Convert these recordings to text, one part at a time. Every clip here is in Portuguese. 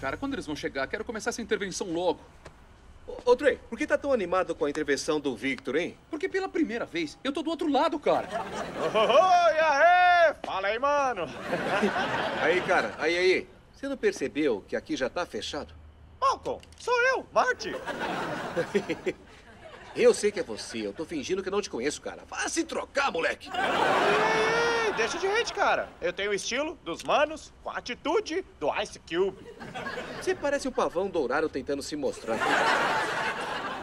Cara, quando eles vão chegar? Quero começar essa intervenção logo. Ô, Trey, por que tá tão animado com a intervenção do Victor, hein? Porque pela primeira vez, eu tô do outro lado, cara. Oi, aê! Fala aí, mano! aí, cara, aí, aí. Você não percebeu que aqui já tá fechado? Malcolm, sou eu, Marty. eu sei que é você. Eu tô fingindo que não te conheço, cara. Vá se trocar, moleque deixa de rede, cara. Eu tenho o estilo dos manos com a atitude do Ice Cube. Você parece um pavão dourado tentando se mostrar.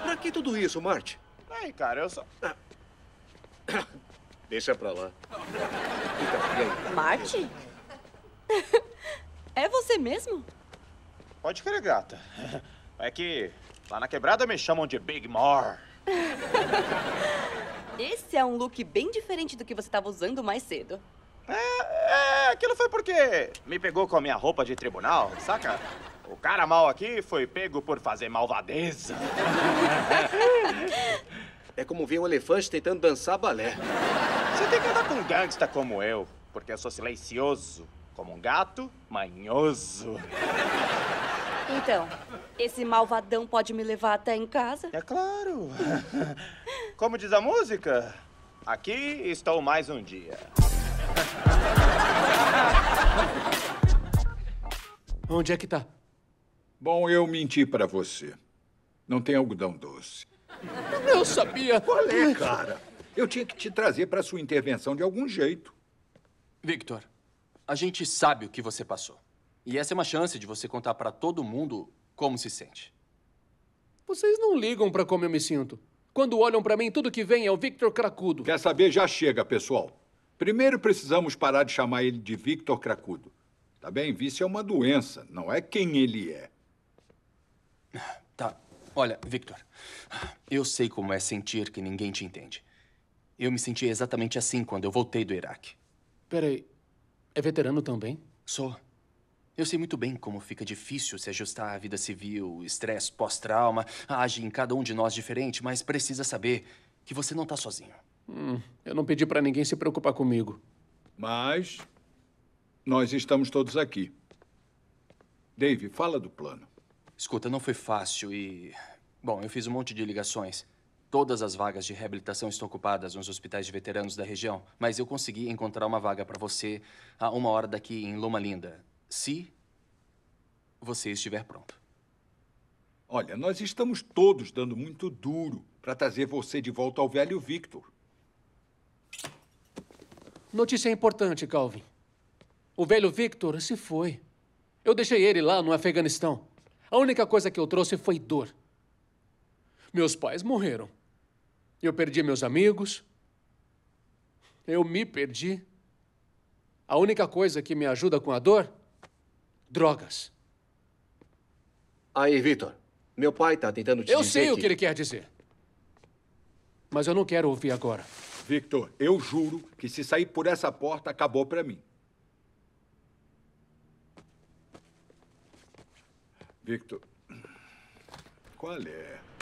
pra que tudo isso, Marte? Ei, cara, eu só... Ah. Deixa pra lá. Então, Marte? É você mesmo? Pode querer, gata. É que lá na quebrada me chamam de Big Mar. Esse é um look bem diferente do que você estava usando mais cedo. É, é, aquilo foi porque me pegou com a minha roupa de tribunal, saca? O cara mal aqui foi pego por fazer malvadeza. É como ver um elefante tentando dançar balé. Você tem que andar com um gangsta como eu, porque eu sou silencioso, como um gato manhoso. Então, esse malvadão pode me levar até em casa? É claro. Como diz a música, aqui estou mais um dia. Onde é que tá? Bom, eu menti para você. Não tem algodão doce. Eu sabia. Qual é, cara? Eu tinha que te trazer para sua intervenção de algum jeito. Victor, a gente sabe o que você passou. E essa é uma chance de você contar para todo mundo como se sente. Vocês não ligam para como eu me sinto. Quando olham para mim, tudo que vem é o Victor Cracudo. Quer saber? Já chega, pessoal. Primeiro precisamos parar de chamar ele de Victor Cracudo. Tá bem? Vício é uma doença, não é quem ele é. Tá. Olha, Victor, eu sei como é sentir que ninguém te entende. Eu me senti exatamente assim quando eu voltei do Iraque. Peraí, é veterano também? Sou. Eu sei muito bem como fica difícil se ajustar à vida civil, estresse pós-trauma, age em cada um de nós diferente, mas precisa saber que você não tá sozinho. Hum, eu não pedi para ninguém se preocupar comigo. Mas nós estamos todos aqui. Dave, fala do plano. Escuta, não foi fácil e... Bom, eu fiz um monte de ligações. Todas as vagas de reabilitação estão ocupadas nos hospitais de veteranos da região, mas eu consegui encontrar uma vaga para você a uma hora daqui em Loma Linda se você estiver pronto. Olha, nós estamos todos dando muito duro para trazer você de volta ao velho Victor. Notícia importante, Calvin. O velho Victor se foi. Eu deixei ele lá no Afeganistão. A única coisa que eu trouxe foi dor. Meus pais morreram. Eu perdi meus amigos. Eu me perdi. A única coisa que me ajuda com a dor drogas. Aí, Vitor, meu pai tá tentando te eu dizer. Eu sei que... o que ele quer dizer. Mas eu não quero ouvir agora. Victor, eu juro que se sair por essa porta, acabou para mim. Victor, qual é?